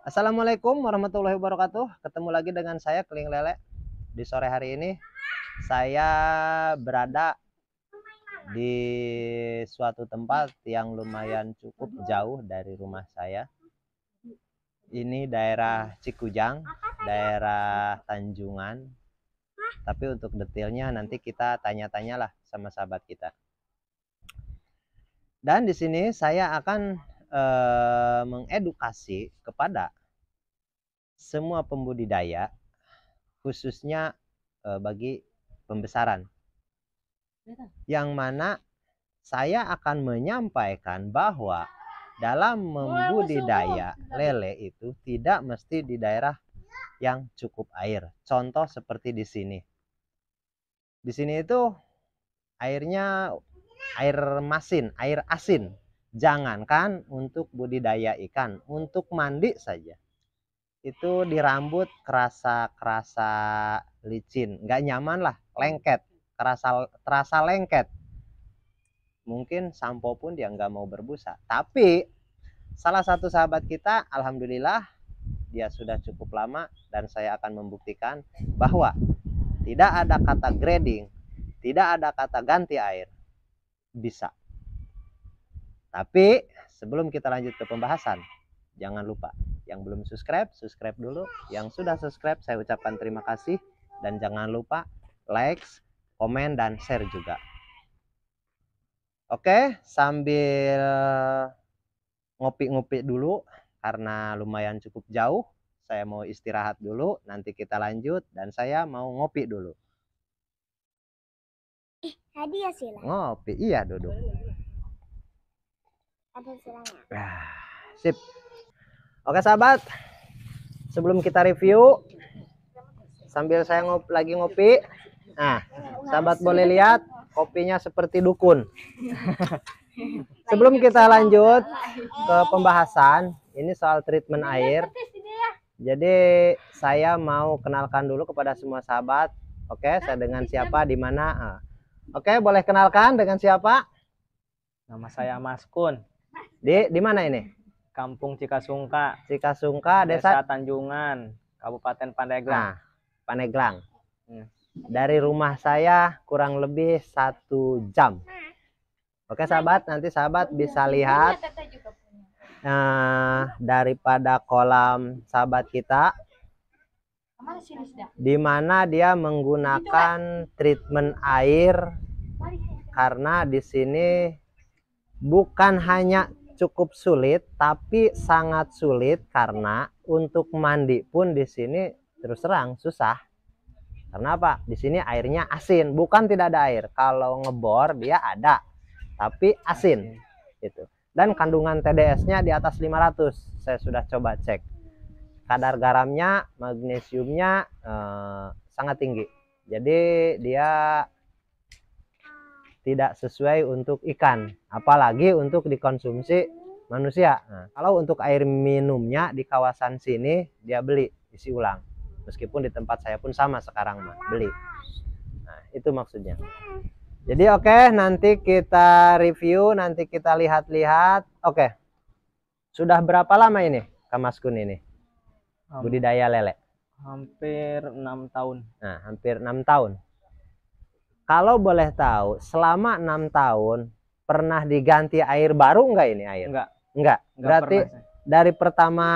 Assalamualaikum warahmatullahi wabarakatuh. Ketemu lagi dengan saya Keling Lele. Di sore hari ini saya berada di suatu tempat yang lumayan cukup jauh dari rumah saya. Ini daerah Cikujang, daerah Tanjungan. Tapi untuk detailnya nanti kita tanya-tanyalah sama sahabat kita. Dan di sini saya akan Eh, mengedukasi kepada semua pembudidaya khususnya eh, bagi pembesaran. Yang mana saya akan menyampaikan bahwa dalam membudidaya lele itu tidak mesti di daerah yang cukup air. Contoh seperti di sini. Di sini itu airnya air masin, air asin. Jangankan untuk budidaya ikan, untuk mandi saja. Itu di rambut kerasa-kerasa licin, nggak nyaman lah, lengket, kerasa terasa lengket. Mungkin sampo pun dia nggak mau berbusa. Tapi salah satu sahabat kita, alhamdulillah dia sudah cukup lama dan saya akan membuktikan bahwa tidak ada kata grading, tidak ada kata ganti air. Bisa. Tapi sebelum kita lanjut ke pembahasan, jangan lupa yang belum subscribe, subscribe dulu. Yang sudah subscribe, saya ucapkan terima kasih. Dan jangan lupa like, komen, dan share juga. Oke, sambil ngopi-ngopi dulu karena lumayan cukup jauh. Saya mau istirahat dulu, nanti kita lanjut dan saya mau ngopi dulu. Eh, tadi ya Sila. Ngopi, iya duduk. Nah, sip. Oke sahabat, sebelum kita review, sambil saya ngop lagi ngopi, nah sahabat boleh lihat kopinya seperti dukun. sebelum kita lanjut ke pembahasan, ini soal treatment air. Ya. Jadi saya mau kenalkan dulu kepada semua sahabat. Oke, saya dengan ya. siapa, di mana? Ah. Oke, boleh kenalkan dengan siapa? Nama saya Mas Kun. Di di mana ini? Kampung Cikasungka. Cikasungka desa, desa Tanjungan, Kabupaten Pandeglang. Nah, Pandeglang. Hmm. Dari rumah saya kurang lebih satu jam. Oke sahabat, nanti sahabat bisa lihat nah, daripada kolam sahabat kita di mana dia menggunakan treatment air karena di sini bukan hanya cukup sulit tapi sangat sulit karena untuk mandi pun di sini terus terang susah. Karena apa? Di sini airnya asin, bukan tidak ada air. Kalau ngebor dia ada, tapi asin. itu. Dan kandungan TDS-nya di atas 500. Saya sudah coba cek. Kadar garamnya, magnesiumnya eh, sangat tinggi. Jadi dia tidak sesuai untuk ikan, apalagi untuk dikonsumsi manusia. Nah, kalau untuk air minumnya di kawasan sini dia beli isi ulang. Meskipun di tempat saya pun sama sekarang mah beli. Nah, itu maksudnya. Jadi oke, okay, nanti kita review, nanti kita lihat-lihat. Oke. Okay. Sudah berapa lama ini Kamaskun ini? Budidaya lele. Hampir enam tahun. Nah, hampir enam tahun. Kalau boleh tahu, selama enam tahun pernah diganti air baru enggak ini air? Enggak. Enggak. enggak Berarti pernah. dari pertama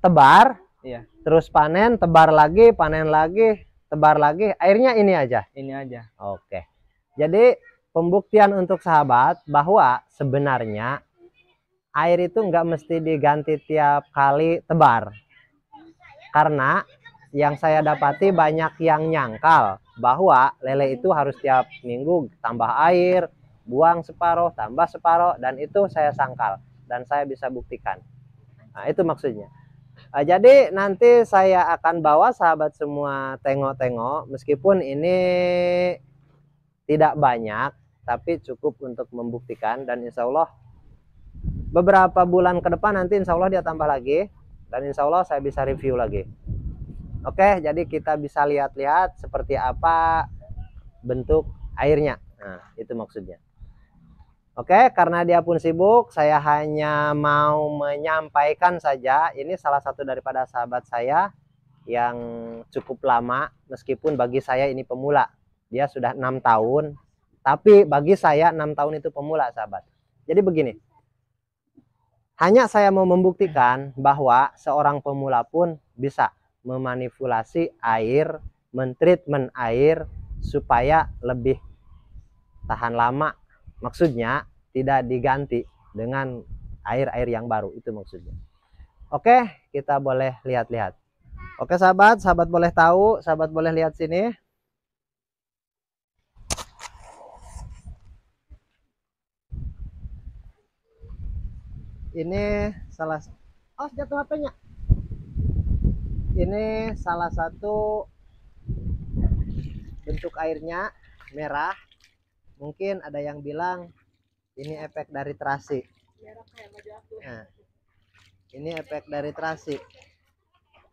tebar, iya. terus panen, tebar lagi, panen lagi, tebar lagi, airnya ini aja. Ini aja. Oke. Jadi pembuktian untuk sahabat bahwa sebenarnya air itu enggak mesti diganti tiap kali tebar. Karena yang saya dapati banyak yang nyangkal bahwa lele itu harus tiap minggu tambah air, buang separoh, tambah separoh dan itu saya sangkal dan saya bisa buktikan. Nah, itu maksudnya. Nah, jadi nanti saya akan bawa sahabat semua tengok-tengok, meskipun ini tidak banyak, tapi cukup untuk membuktikan dan insya Allah beberapa bulan ke depan nanti insya Allah dia tambah lagi dan insya Allah saya bisa review lagi. Oke, jadi kita bisa lihat-lihat seperti apa bentuk airnya. Nah, itu maksudnya. Oke, karena dia pun sibuk, saya hanya mau menyampaikan saja. Ini salah satu daripada sahabat saya yang cukup lama, meskipun bagi saya ini pemula. Dia sudah enam tahun, tapi bagi saya enam tahun itu pemula, sahabat. Jadi begini, hanya saya mau membuktikan bahwa seorang pemula pun bisa memanipulasi air, mentreatment air supaya lebih tahan lama. Maksudnya tidak diganti dengan air-air yang baru itu maksudnya. Oke, kita boleh lihat-lihat. Oke sahabat, sahabat boleh tahu, sahabat boleh lihat sini. Ini salah. Oh, jatuh HP-nya ini salah satu bentuk airnya merah mungkin ada yang bilang ini efek dari terasi nah, ini efek dari terasi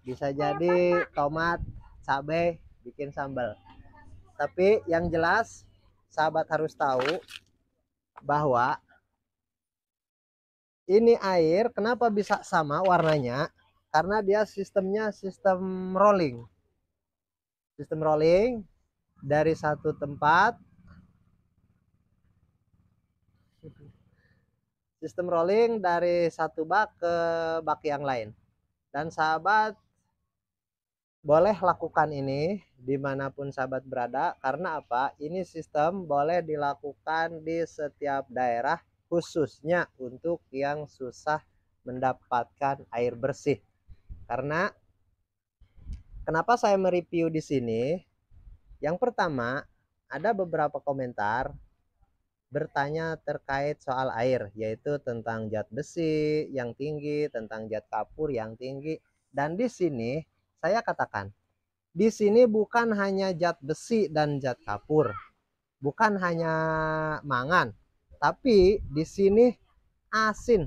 bisa jadi tomat cabai bikin sambal tapi yang jelas sahabat harus tahu bahwa ini air kenapa bisa sama warnanya karena dia sistemnya sistem rolling sistem rolling dari satu tempat sistem rolling dari satu bak ke bak yang lain dan sahabat boleh lakukan ini dimanapun sahabat berada karena apa ini sistem boleh dilakukan di setiap daerah khususnya untuk yang susah mendapatkan air bersih karena kenapa saya mereview di sini? Yang pertama, ada beberapa komentar bertanya terkait soal air, yaitu tentang zat besi yang tinggi, tentang zat kapur yang tinggi. Dan di sini saya katakan, di sini bukan hanya zat besi dan zat kapur, bukan hanya mangan, tapi di sini asin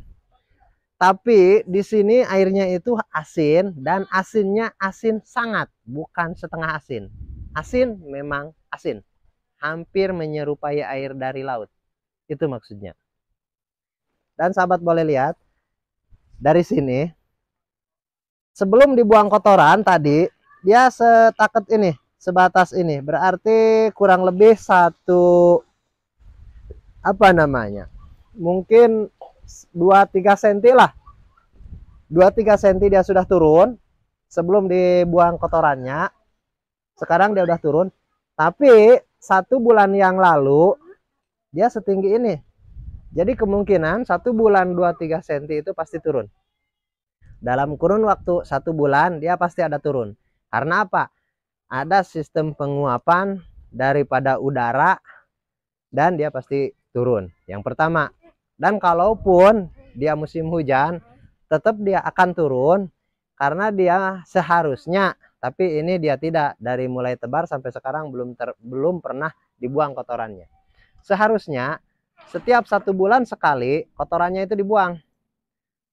tapi di sini airnya itu asin dan asinnya asin sangat, bukan setengah asin. Asin memang asin. Hampir menyerupai air dari laut. Itu maksudnya. Dan sahabat boleh lihat dari sini sebelum dibuang kotoran tadi dia setaket ini sebatas ini berarti kurang lebih satu apa namanya mungkin 2-3 senti lah 2-3 senti dia sudah turun sebelum dibuang kotorannya sekarang dia udah turun tapi satu bulan yang lalu dia setinggi ini jadi kemungkinan satu bulan dua tiga senti itu pasti turun dalam kurun waktu satu bulan dia pasti ada turun karena apa ada sistem penguapan daripada udara dan dia pasti turun yang pertama dan kalaupun dia musim hujan, tetap dia akan turun karena dia seharusnya tapi ini dia tidak dari mulai tebar sampai sekarang belum ter, belum pernah dibuang kotorannya. Seharusnya setiap satu bulan sekali kotorannya itu dibuang.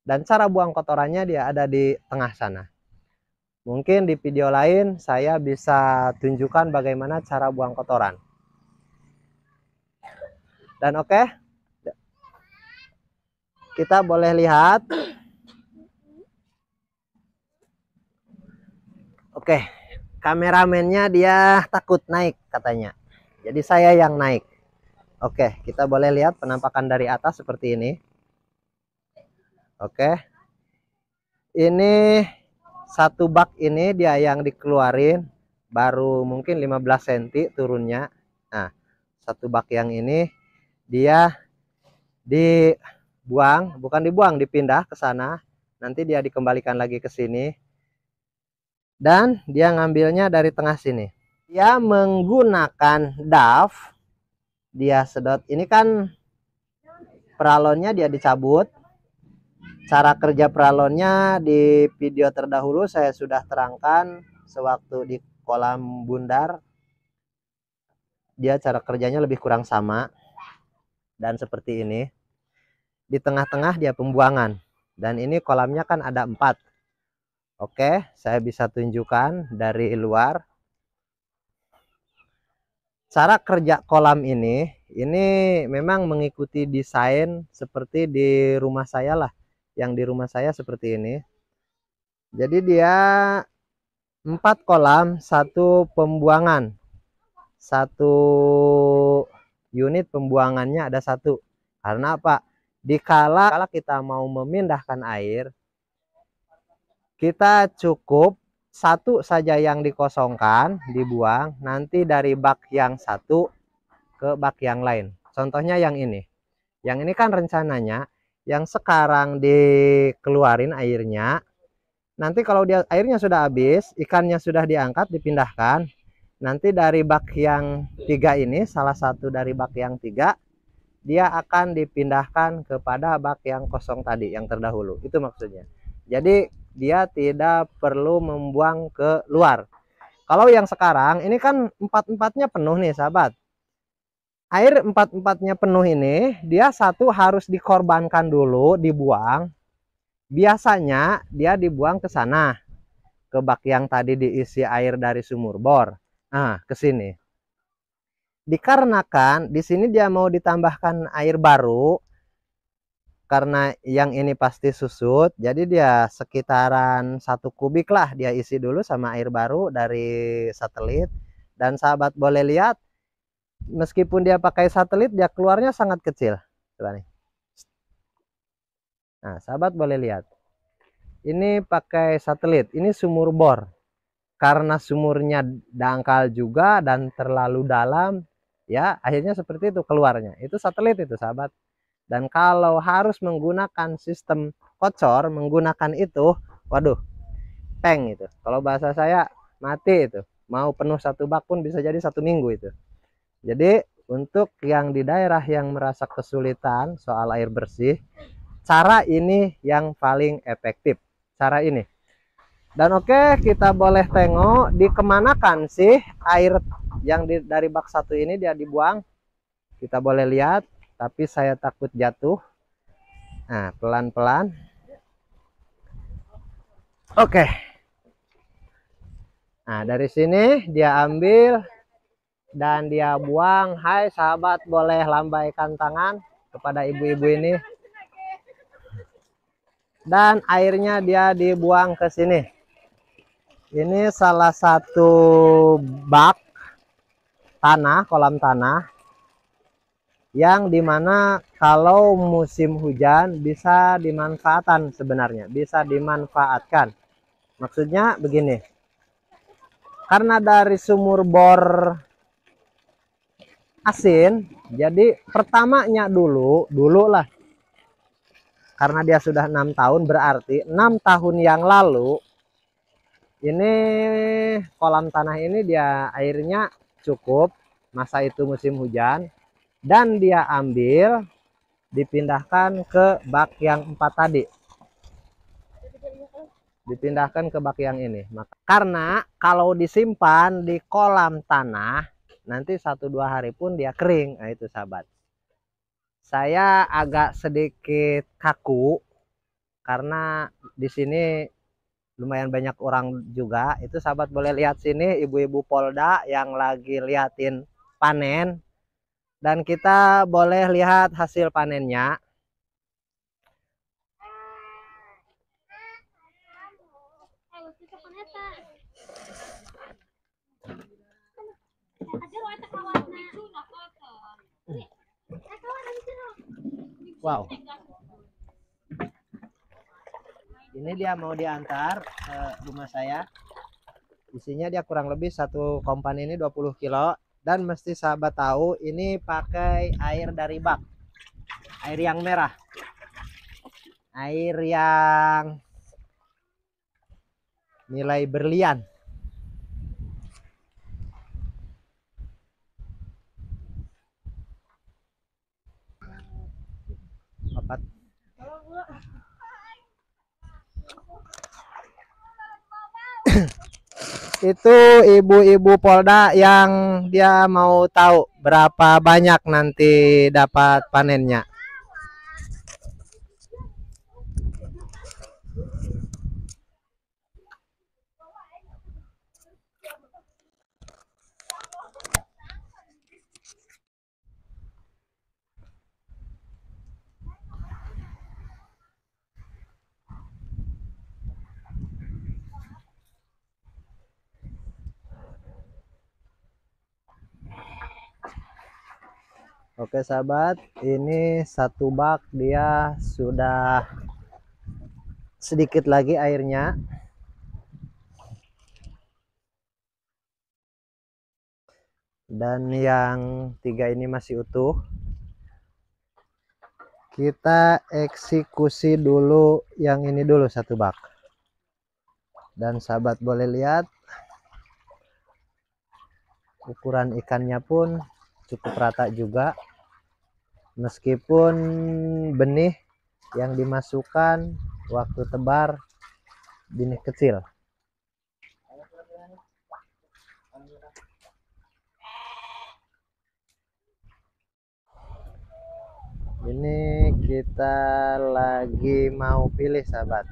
Dan cara buang kotorannya dia ada di tengah sana. Mungkin di video lain saya bisa tunjukkan bagaimana cara buang kotoran. Dan oke, okay, kita boleh lihat. Oke, kameramennya dia takut naik katanya. Jadi saya yang naik. Oke, kita boleh lihat penampakan dari atas seperti ini. Oke. Ini satu bak ini dia yang dikeluarin baru mungkin 15 cm turunnya. Nah, satu bak yang ini dia di buang bukan dibuang, dipindah ke sana. Nanti dia dikembalikan lagi ke sini. Dan dia ngambilnya dari tengah sini. Dia menggunakan daf, dia sedot. Ini kan peralonnya dia dicabut. Cara kerja peralonnya di video terdahulu saya sudah terangkan sewaktu di kolam bundar. Dia cara kerjanya lebih kurang sama dan seperti ini di tengah-tengah dia pembuangan dan ini kolamnya kan ada empat Oke saya bisa tunjukkan dari luar cara kerja kolam ini ini memang mengikuti desain seperti di rumah saya lah yang di rumah saya seperti ini jadi dia empat kolam satu pembuangan satu unit pembuangannya ada satu karena apa dikala kalau kita mau memindahkan air kita cukup satu saja yang dikosongkan dibuang nanti dari bak yang satu ke bak yang lain contohnya yang ini yang ini kan rencananya yang sekarang dikeluarin airnya nanti kalau dia airnya sudah habis ikannya sudah diangkat dipindahkan nanti dari bak yang tiga ini salah satu dari bak yang tiga dia akan dipindahkan kepada bak yang kosong tadi yang terdahulu. Itu maksudnya. Jadi dia tidak perlu membuang ke luar. Kalau yang sekarang ini kan empat-empatnya penuh nih sahabat. Air empat-empatnya penuh ini dia satu harus dikorbankan dulu dibuang. Biasanya dia dibuang ke sana ke bak yang tadi diisi air dari sumur bor. Nah, ke sini dikarenakan di sini dia mau ditambahkan air baru karena yang ini pasti susut jadi dia sekitaran satu kubik lah dia isi dulu sama air baru dari satelit dan sahabat boleh lihat meskipun dia pakai satelit dia keluarnya sangat kecil coba nih nah sahabat boleh lihat ini pakai satelit ini sumur bor karena sumurnya dangkal juga dan terlalu dalam ya akhirnya seperti itu keluarnya itu satelit itu sahabat dan kalau harus menggunakan sistem kocor menggunakan itu waduh peng itu kalau bahasa saya mati itu mau penuh satu bak pun bisa jadi satu minggu itu jadi untuk yang di daerah yang merasa kesulitan soal air bersih cara ini yang paling efektif cara ini dan oke, okay, kita boleh tengok di dikemanakan sih air yang di, dari bak satu ini dia dibuang. Kita boleh lihat, tapi saya takut jatuh. Nah, pelan-pelan. Oke. Okay. Nah, dari sini dia ambil dan dia buang. Hai sahabat, boleh lambaikan tangan kepada ibu-ibu ini. Dan airnya dia dibuang ke sini ini salah satu bak tanah kolam tanah yang dimana kalau musim hujan bisa dimanfaatkan sebenarnya bisa dimanfaatkan maksudnya begini karena dari sumur bor asin jadi pertamanya dulu dulu lah karena dia sudah enam tahun berarti enam tahun yang lalu ini kolam tanah ini dia airnya cukup masa itu musim hujan dan dia ambil dipindahkan ke bak yang empat tadi dipindahkan ke bak yang ini maka karena kalau disimpan di kolam tanah nanti satu dua hari pun dia kering nah itu sahabat saya agak sedikit kaku karena di sini lumayan banyak orang juga itu sahabat boleh lihat sini ibu-ibu polda yang lagi liatin panen dan kita boleh lihat hasil panennya Wow. ini dia mau diantar ke eh, rumah saya isinya dia kurang lebih satu kompan ini 20 kilo dan mesti sahabat tahu ini pakai air dari bak air yang merah air yang nilai berlian itu ibu-ibu Polda yang dia mau tahu berapa banyak nanti dapat panennya. Oke sahabat, ini satu bak dia sudah sedikit lagi airnya. Dan yang tiga ini masih utuh. Kita eksekusi dulu yang ini dulu satu bak. Dan sahabat boleh lihat ukuran ikannya pun cukup rata juga meskipun benih yang dimasukkan waktu tebar benih kecil ini kita lagi mau pilih sahabat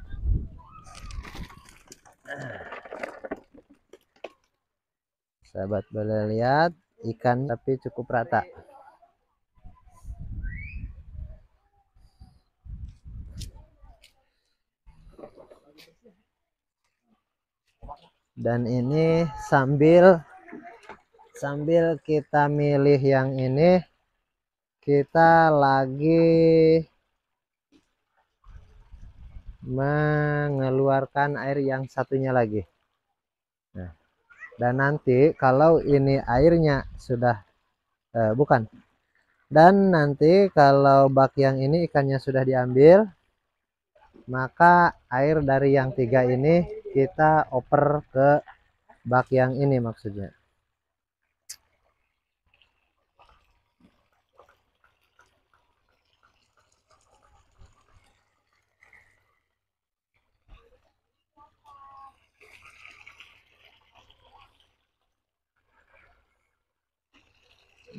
sahabat boleh lihat ikan tapi cukup rata dan ini sambil sambil kita milih yang ini kita lagi mengeluarkan air yang satunya lagi dan nanti kalau ini airnya sudah eh, bukan dan nanti kalau bak yang ini ikannya sudah diambil maka air dari yang tiga ini kita oper ke bak yang ini maksudnya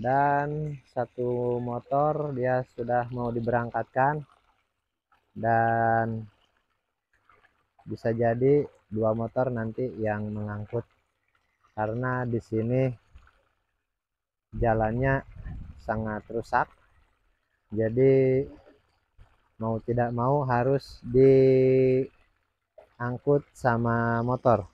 dan satu motor dia sudah mau diberangkatkan dan bisa jadi dua motor nanti yang mengangkut karena di sini jalannya sangat rusak jadi mau tidak mau harus diangkut sama motor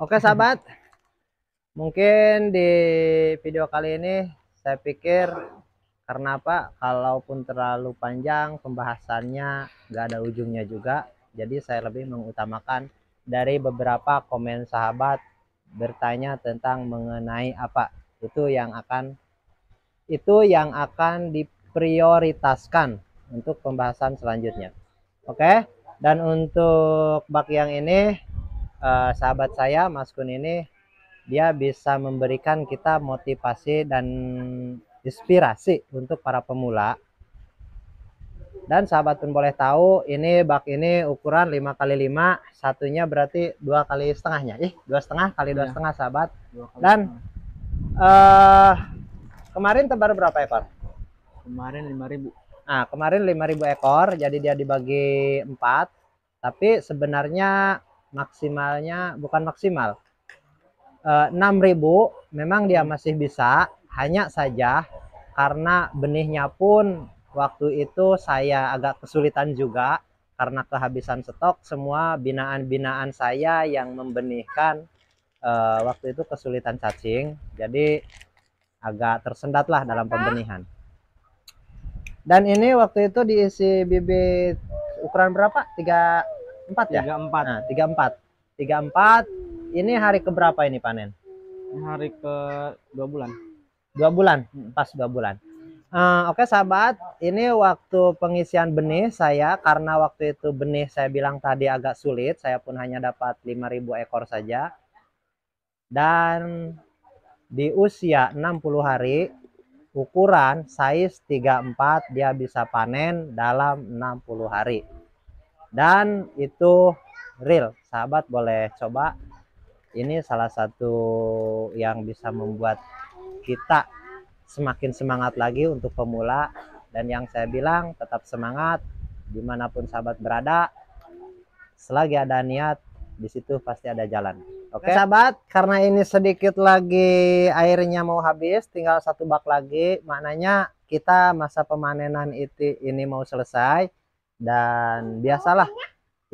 Oke sahabat, mungkin di video kali ini saya pikir karena apa? Kalaupun terlalu panjang pembahasannya gak ada ujungnya juga, jadi saya lebih mengutamakan dari beberapa komen sahabat bertanya tentang mengenai apa itu yang akan itu yang akan diprioritaskan untuk pembahasan selanjutnya. Oke, dan untuk bak yang ini eh, sahabat saya Mas Kun ini dia bisa memberikan kita motivasi dan inspirasi untuk para pemula. Dan sahabat pun boleh tahu ini bak ini ukuran 5 kali 5 satunya berarti dua kali setengahnya. Ih, dua setengah kali dua iya. setengah sahabat. Dan eh, kemarin tebar berapa ekor? Kemarin 5000. Nah, kemarin 5000 ekor jadi dia dibagi empat, Tapi sebenarnya maksimalnya bukan maksimal e, eh, 6000 memang dia masih bisa hanya saja karena benihnya pun waktu itu saya agak kesulitan juga karena kehabisan stok semua binaan-binaan saya yang membenihkan e, waktu itu kesulitan cacing jadi agak tersendatlah dalam pembenihan dan ini waktu itu diisi bibit ukuran berapa? 3 empat ya? Tiga empat. Nah, tiga empat. Tiga empat. Ini hari keberapa ini panen? Hari ke dua bulan. Dua bulan, pas dua bulan. Uh, Oke okay, sahabat, ini waktu pengisian benih saya karena waktu itu benih saya bilang tadi agak sulit, saya pun hanya dapat 5.000 ekor saja. Dan di usia 60 hari ukuran size 34 dia bisa panen dalam 60 hari dan itu real sahabat boleh coba ini salah satu yang bisa membuat kita semakin semangat lagi untuk pemula dan yang saya bilang tetap semangat dimanapun sahabat berada selagi ada niat di situ pasti ada jalan oke okay? sahabat karena ini sedikit lagi airnya mau habis tinggal satu bak lagi maknanya kita masa pemanenan itu ini mau selesai dan biasalah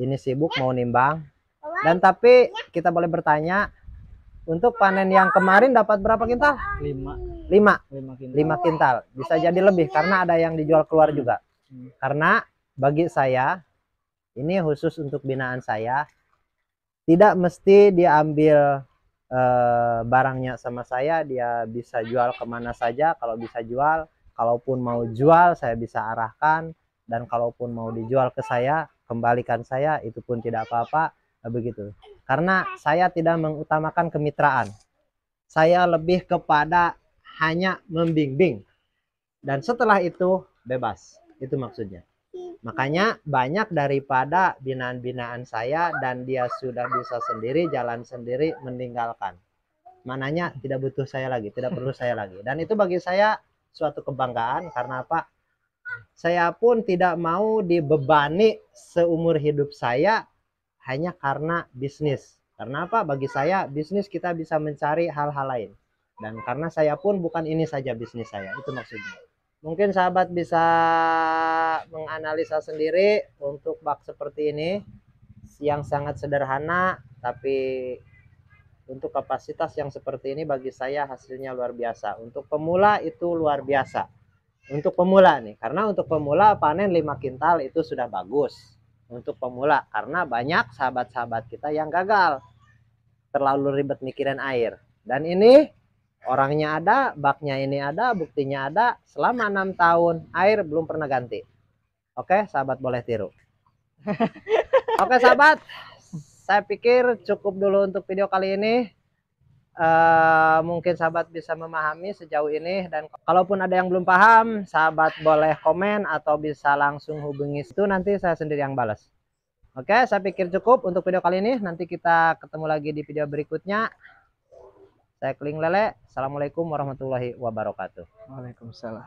ini sibuk mau nimbang dan tapi kita boleh bertanya untuk panen yang kemarin dapat berapa kintal? 5. 5. 5 kintal. 5 kintal. Bisa jadi lebih karena ada yang dijual keluar juga. Karena bagi saya ini khusus untuk binaan saya tidak mesti diambil eh, barangnya sama saya, dia bisa jual kemana saja kalau bisa jual, kalaupun mau jual saya bisa arahkan dan kalaupun mau dijual ke saya kembalikan saya itu pun tidak apa-apa eh, begitu karena saya tidak mengutamakan kemitraan saya lebih kepada hanya membimbing dan setelah itu bebas itu maksudnya makanya banyak daripada binaan-binaan saya dan dia sudah bisa sendiri jalan sendiri meninggalkan mananya tidak butuh saya lagi tidak perlu saya lagi dan itu bagi saya suatu kebanggaan karena apa saya pun tidak mau dibebani seumur hidup saya hanya karena bisnis. Karena apa? Bagi saya bisnis kita bisa mencari hal-hal lain. Dan karena saya pun bukan ini saja bisnis saya, itu maksudnya. Mungkin sahabat bisa menganalisa sendiri untuk bak seperti ini yang sangat sederhana tapi untuk kapasitas yang seperti ini bagi saya hasilnya luar biasa. Untuk pemula itu luar biasa untuk pemula nih, karena untuk pemula panen 5 kintal itu sudah bagus. Untuk pemula, karena banyak sahabat-sahabat kita yang gagal. Terlalu ribet mikirin air. Dan ini orangnya ada, baknya ini ada, buktinya ada. Selama enam tahun air belum pernah ganti. Oke, sahabat boleh tiru. Oke sahabat, saya pikir cukup dulu untuk video kali ini. Eh, mungkin sahabat bisa memahami sejauh ini dan kalaupun ada yang belum paham sahabat boleh komen atau bisa langsung hubungi itu nanti saya sendiri yang balas oke saya pikir cukup untuk video kali ini nanti kita ketemu lagi di video berikutnya saya kling Lele Assalamualaikum warahmatullahi wabarakatuh Waalaikumsalam